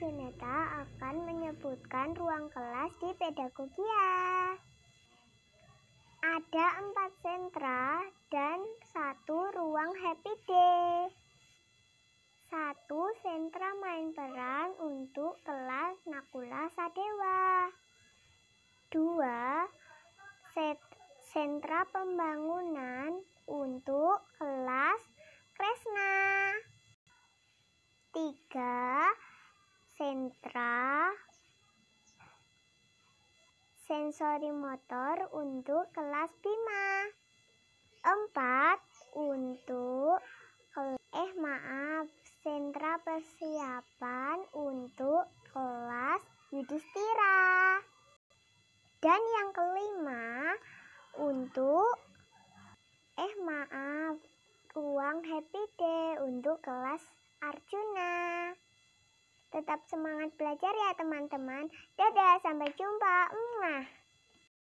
Geneta akan menyebutkan ruang kelas di pedagogia. Ada empat sentra dan satu ruang happy day. Satu sentra main peran untuk kelas Nakula Sadewa. Dua, set, sentra pembangunan sentra sensori motor untuk kelas Bima. empat untuk eh maaf, sentra persiapan untuk kelas Yudhistira. Dan yang kelima untuk eh maaf, ruang Happy Day untuk kelas Arjuna. Tetap semangat belajar ya teman-teman. Dadah, sampai jumpa. Mwah.